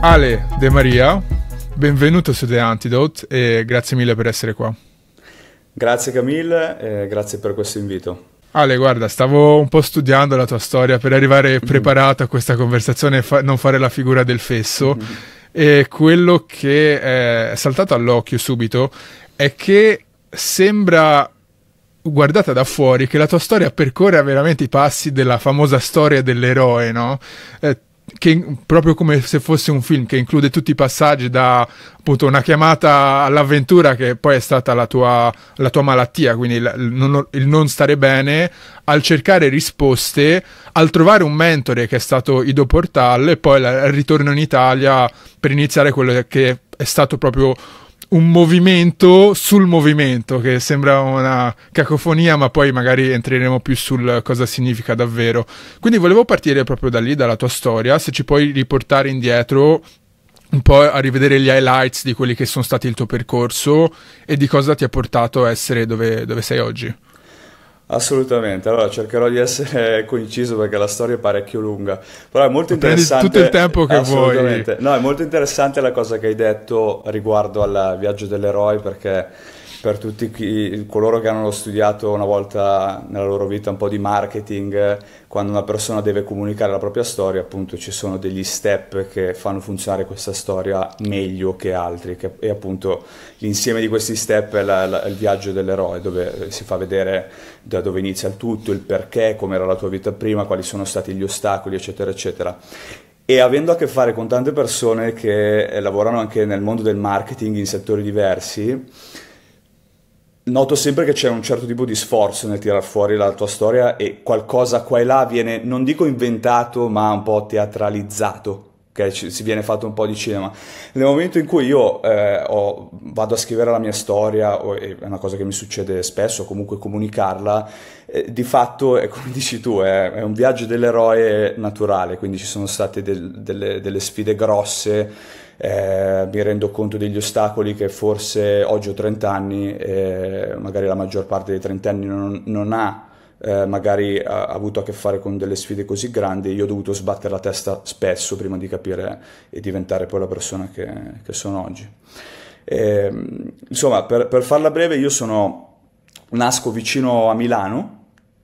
Ale De Maria, benvenuto su The Antidote e grazie mille per essere qua. Grazie Camille, grazie per questo invito. Ale, guarda, stavo un po' studiando la tua storia per arrivare mm-hmm. preparato a questa conversazione e fa- non fare la figura del fesso. Mm-hmm. E quello che è saltato all'occhio subito è che sembra guardata da fuori che la tua storia percorre veramente i passi della famosa storia dell'eroe, no? Eh, che, proprio come se fosse un film che include tutti i passaggi da appunto una chiamata all'avventura che poi è stata la tua, la tua malattia, quindi il, il, non, il, non, stare bene, al cercare risposte, al trovare un mentore che è stato Ido Portal e poi al ritorno in Italia per iniziare quello che è stato proprio un movimento sul movimento, che sembra una cacofonia, ma poi magari entreremo più sul cosa significa davvero. Quindi volevo partire proprio da lì, dalla tua storia, se ci puoi riportare indietro un po' a rivedere gli highlights di quelli che sono stati il tuo percorso e di cosa ti ha portato a essere dove, dove sei oggi. Assolutamente, allora cercherò di essere coinciso perché la storia è parecchio lunga, però è molto interessante. Prendi tutto il tempo che vuoi. No, è molto interessante la cosa che hai detto riguardo al viaggio dell'eroe perché per tutti chi, coloro che hanno studiato una volta nella loro vita un po' di marketing, quando una persona deve comunicare la propria storia, appunto ci sono degli step che fanno funzionare questa storia meglio che altri che, e appunto l'insieme di questi step è, la, la, è il viaggio dell'eroe dove eh, si fa vedere da dove inizia il tutto, il perché, come era la tua vita prima, quali sono stati gli ostacoli, eccetera, eccetera. E avendo a che fare con tante persone che eh, lavorano anche nel mondo del marketing in settori diversi, Noto sempre che c'è un certo tipo di sforzo nel tirar fuori la tua storia e qualcosa qua e là viene, non dico inventato, ma un po' teatralizzato. Okay? si viene fatto un po' di cinema. Nel momento in cui io eh, ho, vado a scrivere la mia storia, o, è una cosa che mi succede spesso, o comunque comunicarla, eh, di fatto è come dici tu, è, è, un viaggio dell'eroe naturale, quindi ci sono state del, delle, delle sfide grosse eh, mi rendo conto degli ostacoli che forse oggi ho 30 anni, eh, magari la maggior parte dei trentenni non, non ha eh, magari ha avuto a che fare con delle sfide così grandi, io ho dovuto sbattere la testa spesso prima di capire e diventare poi la persona che, che sono oggi. E, ehm, insomma, per, per, farla breve, io sono, nasco vicino a Milano,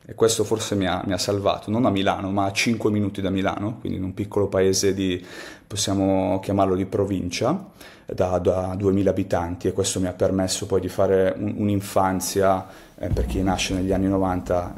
e questo forse mi ha, mi ha, salvato, non a Milano, ma a 5 minuti da Milano, quindi in un piccolo paese di, possiamo chiamarlo di provincia, da, da 2000 abitanti e questo mi ha permesso poi di fare un, un'infanzia, eh, per chi nasce negli anni 90,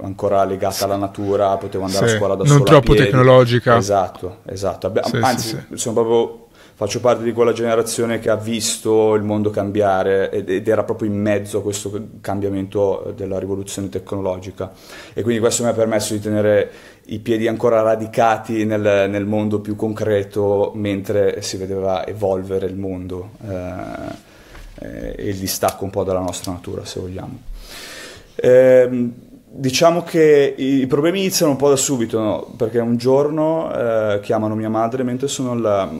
eh, ancora legata alla natura, potevo andare sì, a scuola da solo Non troppo tecnologica. Esatto, esatto. Abbi- sì, anzi, sono proprio faccio parte di quella generazione che ha visto il mondo cambiare ed, era proprio in mezzo a questo cambiamento della rivoluzione tecnologica e quindi questo mi ha permesso di tenere i piedi ancora radicati nel, nel mondo più concreto mentre si vedeva evolvere il mondo eh, eh e il distacco un po' dalla nostra natura se vogliamo. Ehm, diciamo che i problemi iniziano un po' da subito, no? perché un giorno eh, chiamano mia madre mentre sono alla,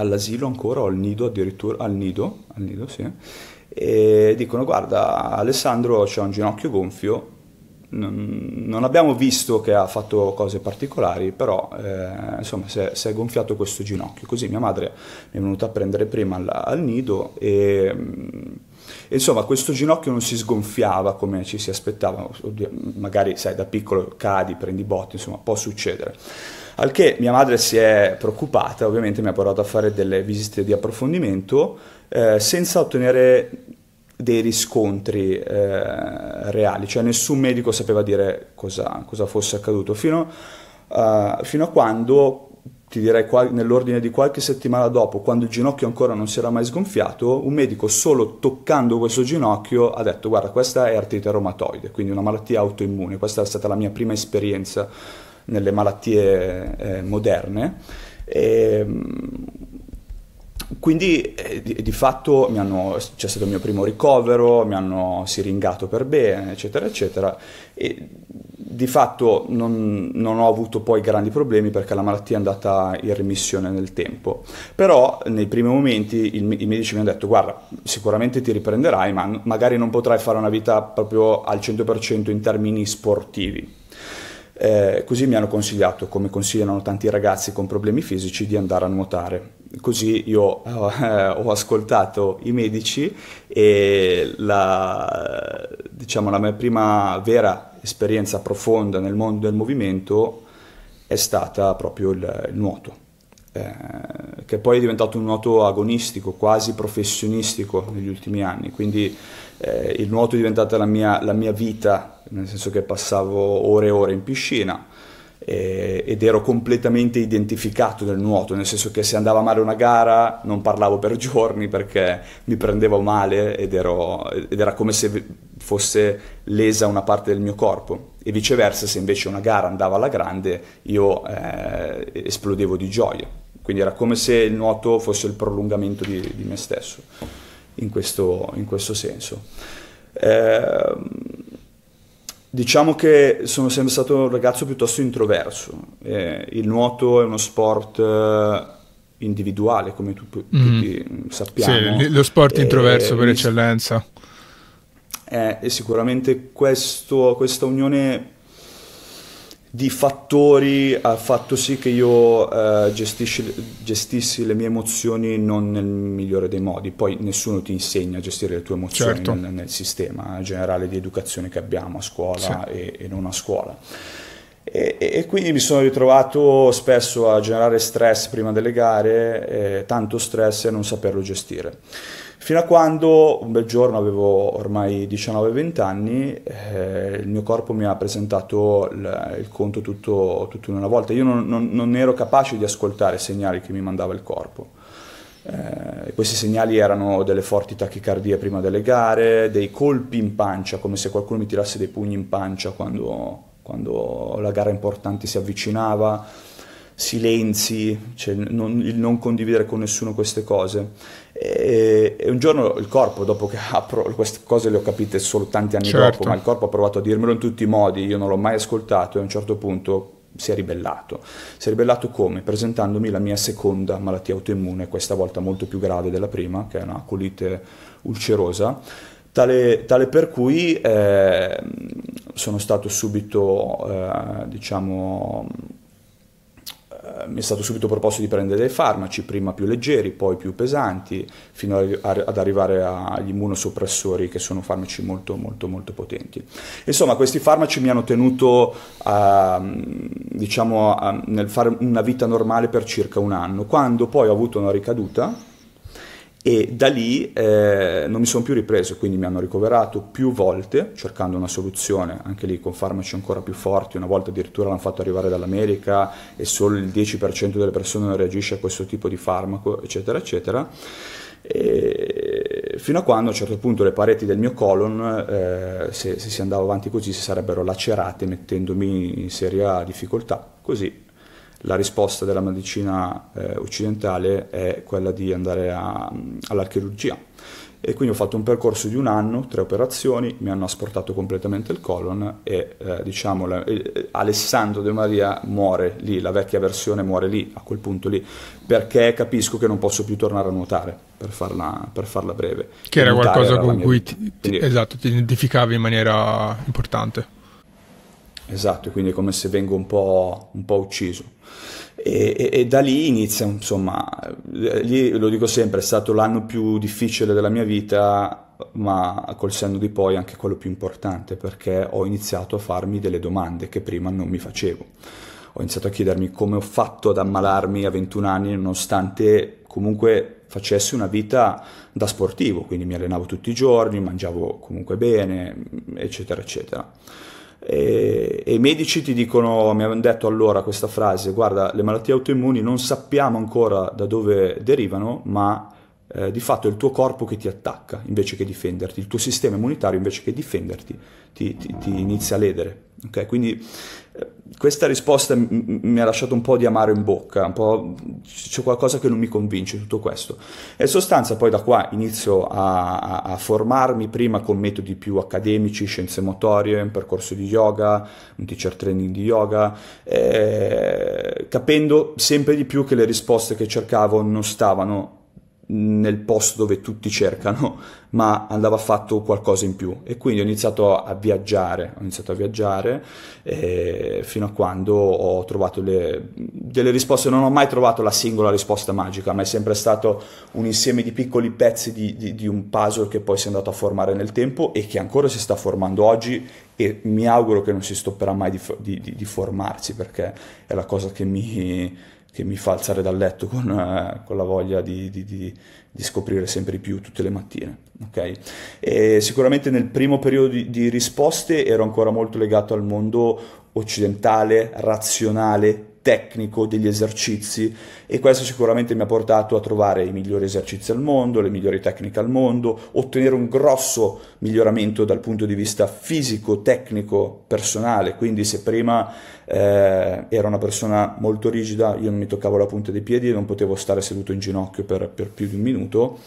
all'asilo ancora o al nido addirittura, al nido, al nido sì, e dicono guarda Alessandro c'è un ginocchio gonfio, non abbiamo visto che ha fatto cose particolari, però eh, insomma si è, si è, gonfiato questo ginocchio. Così mia madre mi è venuta a prendere prima al, al nido e e insomma, questo ginocchio non si sgonfiava come ci si aspettava, Oddio, magari sai, da piccolo cadi, prendi botte, insomma, può succedere. Al che mia madre si è preoccupata, ovviamente mi ha portato a fare delle visite di approfondimento eh, senza ottenere dei riscontri eh, reali, cioè nessun medico sapeva dire cosa, cosa fosse accaduto, fino, uh, fino a quando ti direi qual- nell'ordine di qualche settimana dopo, quando il ginocchio ancora non si era mai sgonfiato, un medico solo toccando questo ginocchio ha detto guarda questa è artrite reumatoide, quindi una malattia autoimmune, questa è stata la mia prima esperienza nelle malattie eh, moderne. E, ehm, quindi eh, di, di, fatto hanno, c'è stato il mio primo ricovero, mi hanno siringato per bene, eccetera, eccetera. E di fatto non, non, ho avuto poi grandi problemi perché la malattia è andata in remissione nel tempo. Però nei primi momenti il, i medici mi hanno detto guarda, sicuramente ti riprenderai, ma magari non potrai fare una vita proprio al 100% in termini sportivi eh, così mi hanno consigliato, come consigliano tanti ragazzi con problemi fisici, di andare a nuotare. Così io eh, ho ascoltato i medici e la, diciamo, la mia prima vera esperienza profonda nel mondo del movimento è stata proprio il, il nuoto. Eh, che poi è diventato un nuoto agonistico, quasi professionistico negli ultimi anni, quindi eh, il nuoto è diventata la mia, la mia, vita, nel senso che passavo ore e ore in piscina eh, ed ero completamente identificato nel nuoto, nel senso che se andava male una gara non parlavo per giorni perché mi prendevo male ed, ero, ed era come se fosse lesa una parte del mio corpo e viceversa se invece una gara andava alla grande io eh, esplodevo di gioia, quindi era come se il nuoto fosse il prolungamento di, di me stesso in questo, in questo senso. Eh, diciamo che sono sempre stato un ragazzo piuttosto introverso, eh, il nuoto è uno sport eh, individuale come tu, tutti mm. sappiamo. Sì, lo sport eh, introverso per eccellenza eh, e sicuramente questo, questa unione di fattori ha fatto sì che io eh, gestisci, gestissi le mie emozioni non nel migliore dei modi. Poi nessuno ti insegna a gestire le tue emozioni certo. nel, nel, sistema generale di educazione che abbiamo a scuola sì. e, e, non a scuola. E, e, quindi mi sono ritrovato spesso a generare stress prima delle gare, eh, tanto stress e a non saperlo gestire. Fino a quando un bel giorno, avevo ormai 19-20 anni, eh, il mio corpo mi ha presentato il, il conto tutto, tutto, in una volta. Io non, non, non, ero capace di ascoltare i segnali che mi mandava il corpo. Eh, questi segnali erano delle forti tachicardie prima delle gare, dei colpi in pancia, come se qualcuno mi tirasse dei pugni in pancia quando, quando la gara importante si avvicinava silenzi, cioè non, il non condividere con nessuno queste cose. E, e, un giorno il corpo, dopo che apro, queste cose le ho capite solo tanti anni certo. dopo, ma il corpo ha provato a dirmelo in tutti i modi, io non l'ho mai ascoltato e a un certo punto si è ribellato. Si è ribellato come? Presentandomi la mia seconda malattia autoimmune, questa volta molto più grave della prima, che è una colite ulcerosa, tale, tale per cui eh, sono stato subito, eh, diciamo, mi è stato subito proposto di prendere dei farmaci, prima più leggeri, poi più pesanti, fino ad arrivare agli immunosoppressori che sono farmaci molto molto molto potenti. Insomma, questi farmaci mi hanno tenuto a, ehm, diciamo, a, nel fare una vita normale per circa un anno, quando poi ho avuto una ricaduta e da lì eh, non mi sono più ripreso, quindi mi hanno ricoverato più volte cercando una soluzione, anche lì con farmaci ancora più forti, una volta addirittura l'hanno fatto arrivare dall'America e solo il 10% delle persone non reagisce a questo tipo di farmaco, eccetera, eccetera. E fino a quando a un certo punto le pareti del mio colon, eh, se, se si andava avanti così, si sarebbero lacerate mettendomi in seria difficoltà. Così la risposta della medicina eh, occidentale è quella di andare a, alla chirurgia. E quindi ho fatto un percorso di un anno, tre operazioni, mi hanno asportato completamente il colon e eh, diciamo la, eh, Alessandro De Maria muore lì, la vecchia versione muore lì, a quel punto lì, perché capisco che non posso più tornare a nuotare, per farla, per farla breve. Che era qualcosa era con cui ti, ti, esatto, ti identificavi in maniera importante. Esatto, quindi è come se vengo un po', un po ucciso. E, e, e, da lì inizia, insomma, lì lo dico sempre, è stato l'anno più difficile della mia vita, ma col senno di poi anche quello più importante, perché ho iniziato a farmi delle domande che prima non mi facevo. Ho iniziato a chiedermi come ho fatto ad ammalarmi a 21 anni, nonostante comunque facessi una vita da sportivo, quindi mi allenavo tutti i giorni, mangiavo comunque bene, eccetera, eccetera. E, e, i medici ti dicono, mi hanno detto allora questa frase, guarda, le malattie autoimmuni non sappiamo ancora da dove derivano, ma eh, di fatto è il tuo corpo che ti attacca invece che difenderti, il tuo sistema immunitario invece che difenderti ti, ti, ti inizia a ledere. Okay? Quindi questa risposta mi ha lasciato un po' di amaro in bocca, un po' c'è qualcosa che non mi convince tutto questo. E in sostanza poi da qua inizio a, a, a, formarmi prima con metodi più accademici, scienze motorie, un percorso di yoga, un teacher training di yoga, eh, capendo sempre di più che le risposte che cercavo non stavano nel posto dove tutti cercano, ma andava fatto qualcosa in più. E quindi ho iniziato a viaggiare, ho iniziato a viaggiare eh, fino a quando ho trovato le, delle risposte. Non ho mai trovato la singola risposta magica, ma è sempre stato un insieme di piccoli pezzi di, di, di un puzzle che poi si è andato a formare nel tempo e che ancora si sta formando oggi e mi auguro che non si stopperà mai di, di formarsi perché è la cosa che mi che mi fa alzare dal letto con, eh, con la voglia di, di, di, di, scoprire sempre di più tutte le mattine. Okay? sicuramente nel primo periodo di risposte ero ancora molto legato al mondo occidentale, razionale, tecnico degli esercizi e questo sicuramente mi ha portato a trovare i migliori esercizi al mondo, le migliori tecniche al mondo, ottenere un grosso miglioramento dal punto di vista fisico, tecnico, personale, quindi se prima eh, era una persona molto rigida, io non mi toccavo la punta dei piedi e non potevo stare seduto in ginocchio per, per più di un minuto,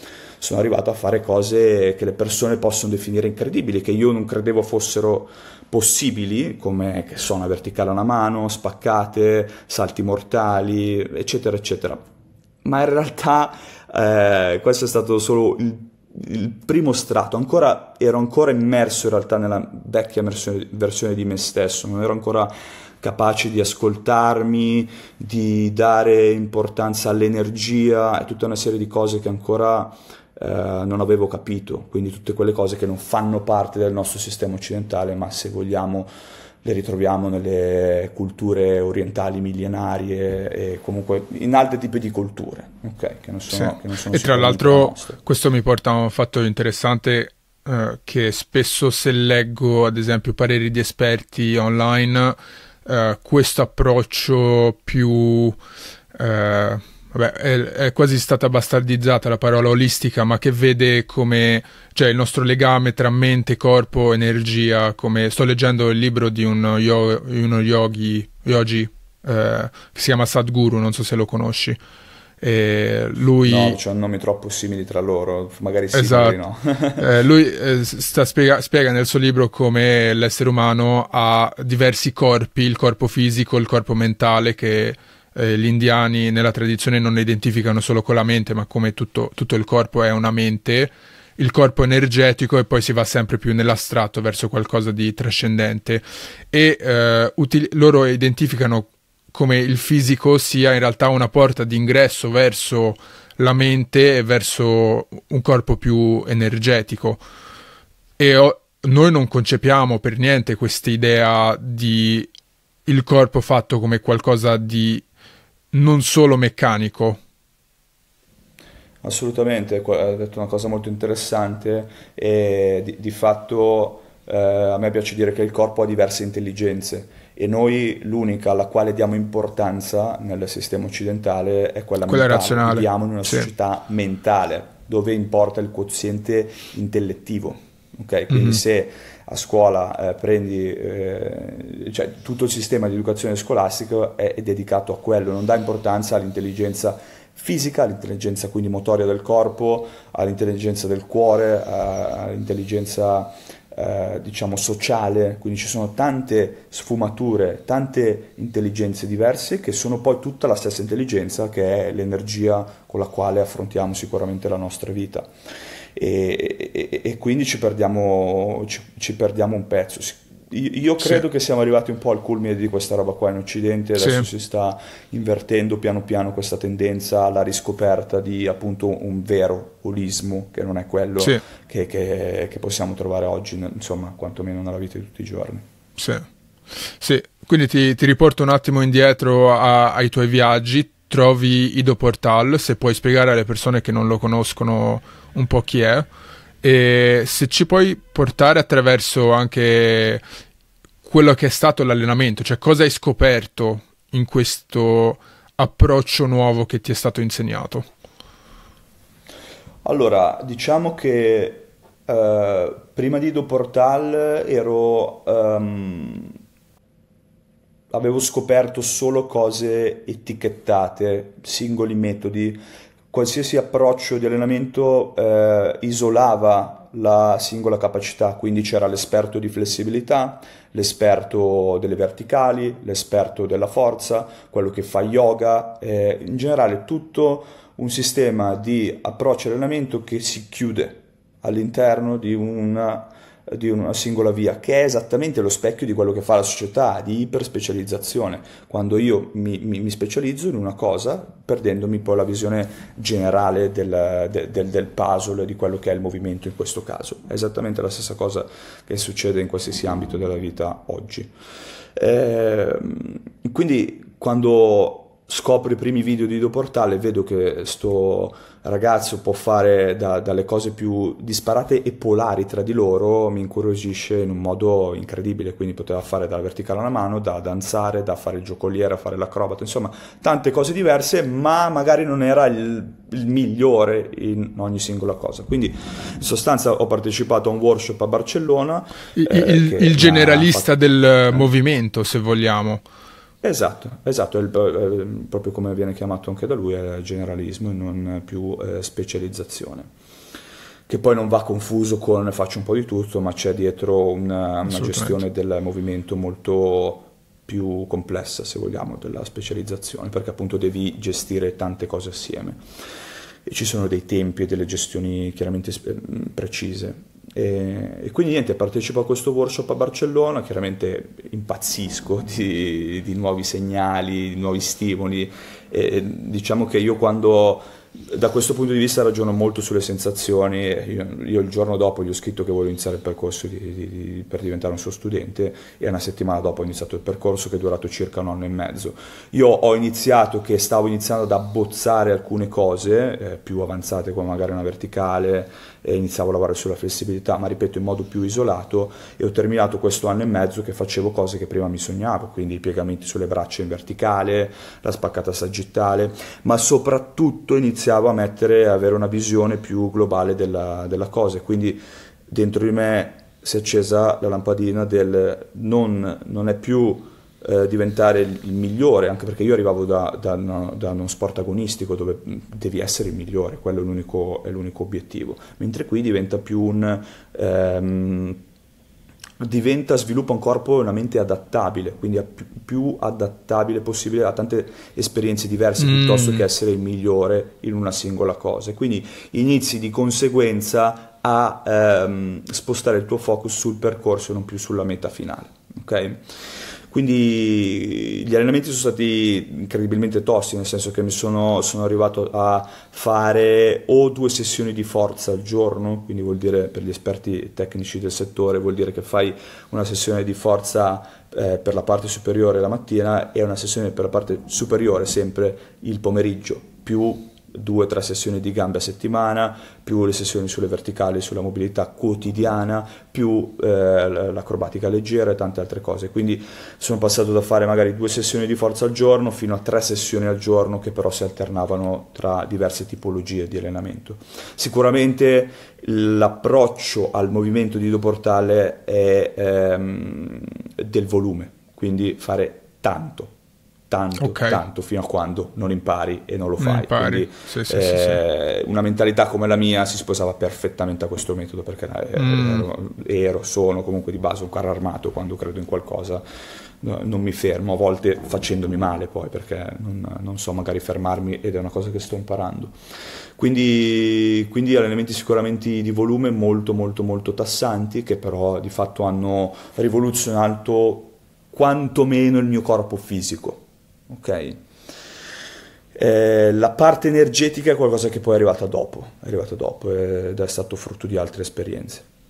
sono arrivato a fare cose che le persone possono definire incredibili, che io non credevo fossero possibili, come che so, una verticale a una mano, spaccate, salti mortali, eccetera, eccetera. Ma in realtà eh, questo è stato solo il, il primo strato, ancora, ero ancora immerso in realtà nella vecchia versione, versione di me stesso, non ero ancora capace di ascoltarmi, di dare importanza all'energia è tutta una serie di cose che ancora eh, non avevo capito, quindi tutte quelle cose che non fanno parte del nostro sistema occidentale, ma se vogliamo le ritroviamo nelle culture orientali millenarie e comunque in altri tipi di culture, okay, che non sono, sì. che non sono E tra l'altro questo mi porta a un fatto interessante eh, che spesso se leggo ad esempio pareri di esperti online, eh, questo approccio più... Eh, vabbè, è, è, quasi stata bastardizzata la parola olistica, ma che vede come cioè, il nostro legame tra mente, corpo, energia, come sto leggendo il libro di uno, yo, uno yogi, yogi eh, che si chiama Sadhguru, non so se lo conosci. E lui... No, c'hanno nomi troppo simili tra loro, magari sì, esatto. no. eh, lui eh, spiega, spiega nel suo libro come l'essere umano ha diversi corpi, il corpo fisico, il corpo mentale che eh, gli indiani nella tradizione non la identificano solo con la mente, ma come tutto, tutto il corpo è una mente, il corpo energetico e poi si va sempre più nell'astratto verso qualcosa di trascendente e eh, util- loro identificano come il fisico sia in realtà una porta d'ingresso verso la mente e verso un corpo più energetico e ho- noi non concepiamo per niente questa idea di il corpo fatto come qualcosa di non solo meccanico. Assolutamente, ha detto una cosa molto interessante e di, di fatto eh, a me piace dire che il corpo ha diverse intelligenze e noi l'unica alla quale diamo importanza nel sistema occidentale è quella, quella mentale. razionale. Viviamo in una sì. società mentale dove importa il quoziente intellettivo. Okay? Quindi mm-hmm. se a scuola eh, prendi, eh, cioè tutto il sistema di educazione scolastica è, è dedicato a quello, non dà importanza all'intelligenza fisica, all'intelligenza quindi motoria del corpo, all'intelligenza del cuore, all'intelligenza eh, diciamo sociale, quindi ci sono tante sfumature, tante intelligenze diverse che sono poi tutta la stessa intelligenza che è l'energia con la quale affrontiamo sicuramente la nostra vita. E, e, e quindi ci perdiamo, ci, ci perdiamo un pezzo io credo sì. che siamo arrivati un po' al culmine di questa roba qua in Occidente, adesso sì. si sta invertendo piano piano questa tendenza alla riscoperta di appunto un vero olismo, che non è quello sì. che, che, che, possiamo trovare oggi, insomma, quantomeno nella vita di tutti i giorni. Sì, sì. quindi ti, ti riporto un attimo indietro a, ai tuoi viaggi, trovi Ido Portal, se puoi spiegare alle persone che non lo conoscono un po' chi è e se ci puoi portare attraverso anche quello che è stato l'allenamento, cioè cosa hai scoperto in questo approccio nuovo che ti è stato insegnato? Allora, diciamo che eh, prima di Do Portal ero... Um, avevo scoperto solo cose etichettate, singoli metodi qualsiasi approccio di allenamento eh, isolava la singola capacità, quindi c'era l'esperto di flessibilità, l'esperto delle verticali, l'esperto della forza, quello che fa yoga, eh, in generale tutto un sistema di approccio allenamento che si chiude all'interno di una di una singola via, che è esattamente lo specchio di quello che fa la società di iperspecializzazione, quando io mi, mi, mi specializzo in una cosa, perdendomi poi la visione generale del, del, del puzzle, di quello che è il movimento in questo caso. È esattamente la stessa cosa che succede in qualsiasi ambito della vita oggi. Eh, quindi quando scopro i primi video di Doportale e vedo che sto ragazzo può fare da, dalle cose più disparate e polari tra di loro, mi incuriosisce in un modo incredibile, quindi poteva fare dalla verticale alla mano, da danzare, da fare il giocoliere, a fare l'acrobata, insomma tante cose diverse, ma magari non era il, il migliore in ogni singola cosa. Quindi in sostanza ho partecipato a un workshop a Barcellona. Il, eh, il, il generalista fatto... del eh. movimento, se vogliamo. Esatto, esatto, il, proprio come viene chiamato anche da lui, è generalismo e non più eh, specializzazione che poi non va confuso con faccio un po' di tutto, ma c'è dietro una, una gestione del movimento molto più complessa, se vogliamo, della specializzazione, perché appunto devi gestire tante cose assieme. E ci sono dei tempi e delle gestioni chiaramente precise. E, eh, e, quindi niente, partecipo a questo workshop a Barcellona, chiaramente impazzisco di, di nuovi segnali, di nuovi stimoli. E, diciamo che io quando da questo punto di vista ragiono molto sulle sensazioni. Io, io, il giorno dopo gli ho scritto che volevo iniziare il percorso di, di, di, per diventare un suo studente e una settimana dopo ho iniziato il percorso che è durato circa un anno e mezzo. Io ho iniziato che stavo iniziando ad abbozzare alcune cose eh, più avanzate come magari una verticale e iniziavo a lavorare sulla flessibilità, ma ripeto in modo più isolato e ho terminato questo anno e mezzo che facevo cose che prima mi sognavo, quindi i piegamenti sulle braccia in verticale, la spaccata sagittale, ma soprattutto iniziavo iniziavo a mettere, a avere una visione più globale della, della cosa. Quindi dentro di me si è accesa la lampadina del non, non è più eh, diventare il migliore, anche perché io arrivavo da, da, no, da, uno sport agonistico dove mm, devi essere il migliore, quello è l'unico, è l'unico obiettivo, mentre qui diventa più un... Ehm, diventa, sviluppa un corpo e una mente adattabile, quindi più, più adattabile possibile a tante esperienze diverse mm. piuttosto che essere il migliore in una singola cosa. quindi inizi di conseguenza a ehm, spostare il tuo focus sul percorso e non più sulla meta finale. Okay? Quindi gli allenamenti sono stati incredibilmente tosti, nel senso che mi sono, sono arrivato a fare o due sessioni di forza al giorno, quindi vuol dire per gli esperti tecnici del settore, vuol dire che fai una sessione di forza eh, per la parte superiore la mattina e una sessione per la parte superiore sempre il pomeriggio, più due o tre sessioni di gambe a settimana, più le sessioni sulle verticali, sulla mobilità quotidiana, più eh, l'acrobatica leggera e tante altre cose. Quindi sono passato da fare magari due sessioni di forza al giorno fino a tre sessioni al giorno che però si alternavano tra diverse tipologie di allenamento. Sicuramente l'approccio al movimento di doportale è ehm, del volume, quindi fare tanto tanto, okay. tanto fino a quando non impari e non lo fai. Non Quindi, sì, sì, eh, sì, una mentalità come la mia si sposava perfettamente a questo metodo perché eh, mm. ero, ero, sono comunque di base un carro armato quando credo in qualcosa. non mi fermo, a volte facendomi male poi perché non, non, so magari fermarmi ed è una cosa che sto imparando. Quindi, quindi allenamenti sicuramente di volume molto molto molto tassanti che però di fatto hanno rivoluzionato quantomeno il mio corpo fisico ok? Eh, la parte energetica è qualcosa che poi è arrivata dopo, è arrivata dopo ed eh, è stato frutto di altre esperienze.